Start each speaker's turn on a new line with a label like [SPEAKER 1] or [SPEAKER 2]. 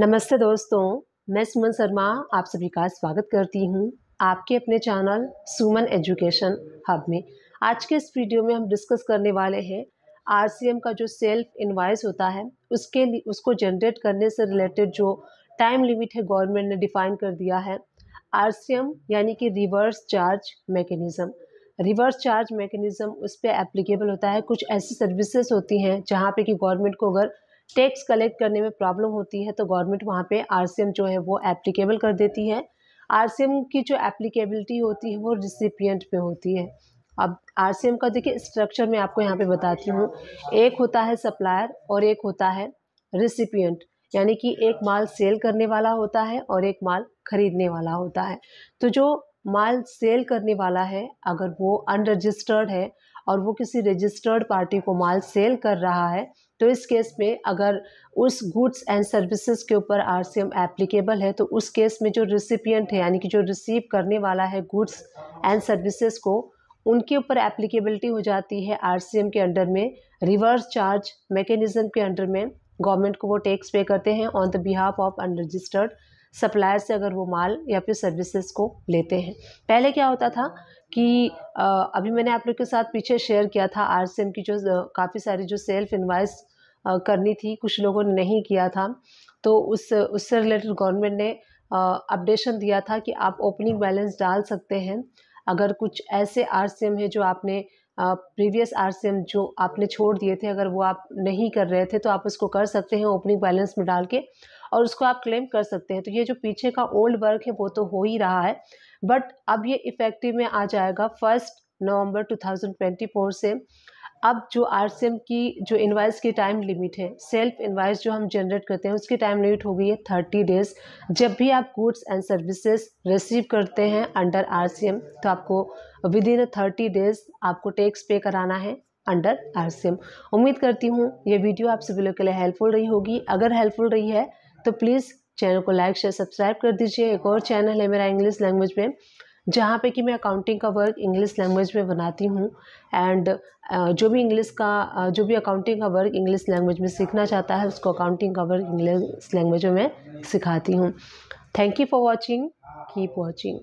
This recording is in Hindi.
[SPEAKER 1] नमस्ते दोस्तों मैं सुमन शर्मा आप सभी का स्वागत करती हूँ आपके अपने चैनल सुमन एजुकेशन हब में आज के इस वीडियो में हम डिस्कस करने वाले हैं आरसीएम का जो सेल्फ इन्वाइस होता है उसके लिए उसको जनरेट करने से रिलेटेड जो टाइम लिमिट है गवर्नमेंट ने डिफाइन कर दिया है आर यानी कि reverse charge mechanism reverse charge mechanism उस पर एप्लीकेबल होता है कुछ ऐसी सर्विसेज होती हैं जहाँ पे कि गवर्नमेंट को अगर टैक्स कलेक्ट करने में प्रॉब्लम होती है तो गवर्नमेंट वहाँ पे आरसीएम जो है वो एप्लीकेबल कर देती है आरसीएम की जो एप्लीकेबिलिटी होती है वो रिसिपियंट पे होती है अब आरसीएम का देखिए स्ट्रक्चर मैं आपको यहाँ पे बताती हूँ एक होता है सप्लायर और एक होता है रिसिपियंट यानी कि एक माल सेल करने वाला होता है और एक माल खरीदने वाला होता है तो जो माल सेल करने वाला है अगर वो अनरजिस्टर्ड है और वो किसी रजिस्टर्ड पार्टी को माल सेल कर रहा है तो इस केस में अगर उस गुड्स एंड सर्विसेज के ऊपर आरसीएम एप्लीकेबल है तो उस केस में जो रिसिपियंट है यानी कि जो रिसीव करने वाला है गुड्स एंड सर्विसेज को उनके ऊपर एप्लीकेबिलिटी हो जाती है आरसीएम के अंडर में रिवर्स चार्ज मैकेनिज्म के अंडर में गवर्नमेंट को वो टैक्स पे करते हैं on the behalf of unregistered supplier से अगर वो माल या फिर सर्विसेज को लेते हैं पहले क्या होता था कि अभी मैंने आप लोग के साथ पीछे शेयर किया था आर की जो काफ़ी सारी जो सेल्फ इन्वाइस करनी थी कुछ लोगों ने नहीं किया था तो उस उससे रिलेटेड गवर्नमेंट ने अपडेशन दिया था कि आप ओपनिंग बैलेंस डाल सकते हैं अगर कुछ ऐसे आर हैं जो आपने प्रीवियस आर जो आपने छोड़ दिए थे अगर वो आप नहीं कर रहे थे तो आप उसको कर सकते हैं ओपनिंग बैलेंस में डाल के और उसको आप क्लेम कर सकते हैं तो ये जो पीछे का ओल्ड वर्क है वो तो हो ही रहा है बट अब ये इफेक्टिव में आ जाएगा फर्स्ट नवंबर 2024 से अब जो आर की जो इन्वाइस की टाइम लिमिट है सेल्फ इन्वाइस जो हम जनरेट करते हैं उसकी टाइम लिमिट हो गई है थर्टी डेज जब भी आप गुड्स एंड सर्विसेज रिसीव करते हैं अंडर आर तो आपको विद इन थर्टी डेज आपको टैक्स पे कराना है अंडर आर उम्मीद करती हूँ ये वीडियो आप सभी लोग के लिए हेल्पफुल रही होगी अगर हेल्पफुल रही है तो प्लीज़ चैनल को लाइक शेयर सब्सक्राइब कर दीजिए एक और चैनल है मेरा इंग्लिश लैंग्वेज में जहाँ पे कि मैं अकाउंटिंग का वर्क इंग्लिश लैंग्वेज में बनाती हूँ एंड जो भी इंग्लिश का जो भी अकाउंटिंग का वर्क इंग्लिश लैंग्वेज में सीखना चाहता है उसको अकाउंटिंग का वर्क इंग्लिश लैंग्वेज में सिखाती हूँ thank you for watching keep watching